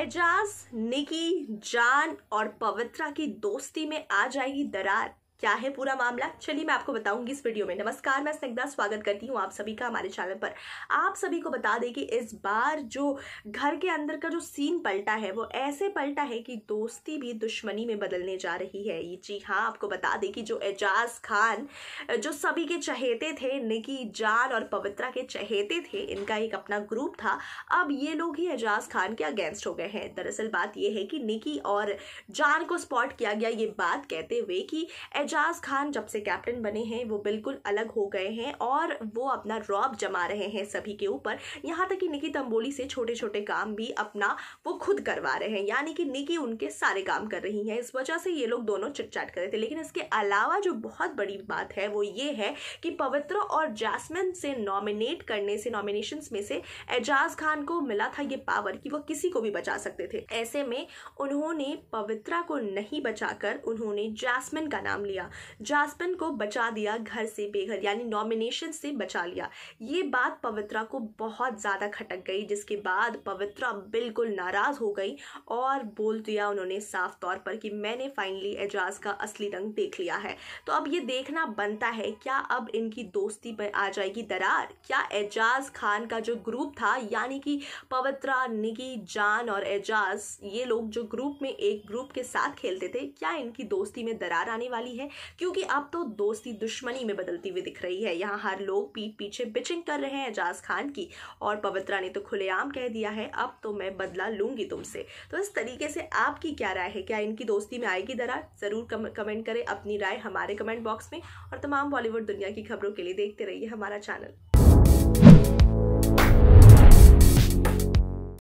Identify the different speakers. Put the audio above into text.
Speaker 1: एजाज निकी जान और पवित्रा की दोस्ती में आ जाएगी दरार क्या है पूरा मामला चलिए मैं आपको बताऊंगी इस वीडियो में नमस्कार मैं स्निग्धा स्वागत करती हूँ आप सभी का हमारे चैनल पर आप सभी को बता दें कि इस बार जो घर के अंदर का जो सीन पलटा है वो ऐसे पलटा है कि दोस्ती भी दुश्मनी में बदलने जा रही है ये जी हाँ आपको बता दें कि जो एजाज खान जो सभी के चहेते थे निकी जान और पवित्रा के चहेते थे इनका एक अपना ग्रुप था अब ये लोग ही एजाज खान के अगेंस्ट हो गए हैं दरअसल बात यह है कि निकी और जान को स्पॉट किया गया ये बात कहते हुए कि एजाज खान जब से कैप्टन बने हैं वो बिल्कुल अलग हो गए हैं और वो अपना रॉब जमा रहे हैं सभी के ऊपर यहाँ तक कि निकी तंबोली से छोटे छोटे काम भी अपना वो खुद करवा रहे हैं यानी कि निकी उनके सारे काम कर रही हैं इस वजह से ये लोग दोनों चिटचाट कर रहे थे लेकिन इसके अलावा जो बहुत बड़ी बात है वो ये है कि पवित्र और जैसमिन से नॉमिनेट करने से नॉमिनेशन में से एजाज खान को मिला था ये पावर कि वो किसी को भी बचा सकते थे ऐसे में उन्होंने पवित्रा को नहीं बचाकर उन्होंने जैसमिन का नाम लिया दिया जास्पन को बचा दिया घर से बेघर यानी नॉमिनेशन से बचा लिया ये बात पवित्रा को बहुत ज़्यादा खटक गई जिसके बाद पवित्रा बिल्कुल नाराज़ हो गई और बोल दिया उन्होंने साफ तौर पर कि मैंने फाइनली एजाज का असली रंग देख लिया है तो अब ये देखना बनता है क्या अब इनकी दोस्ती पर आ जाएगी दरार क्या एजाज खान का जो ग्रुप था यानी कि पवित्रा निगी जान और एजाज ये लोग जो ग्रुप में एक ग्रुप के साथ खेलते थे क्या इनकी दोस्ती में दरार आने वाली है क्योंकि अब तो दोस्ती दुश्मनी में बदलती हुई दिख रही है यहाँ हर लोग पीठ पीछे बिचिंग कर रहे हैं एजाज खान की और पवित्रा ने तो खुलेआम कह दिया है अब तो मैं बदला लूंगी तुमसे तो इस तरीके से आपकी क्या राय है क्या इनकी दोस्ती में आएगी दरार ज़रूर कमेंट करें अपनी राय हमारे कमेंट बॉक्स में और तमाम बॉलीवुड दुनिया की खबरों के लिए देखते रहिए हमारा चैनल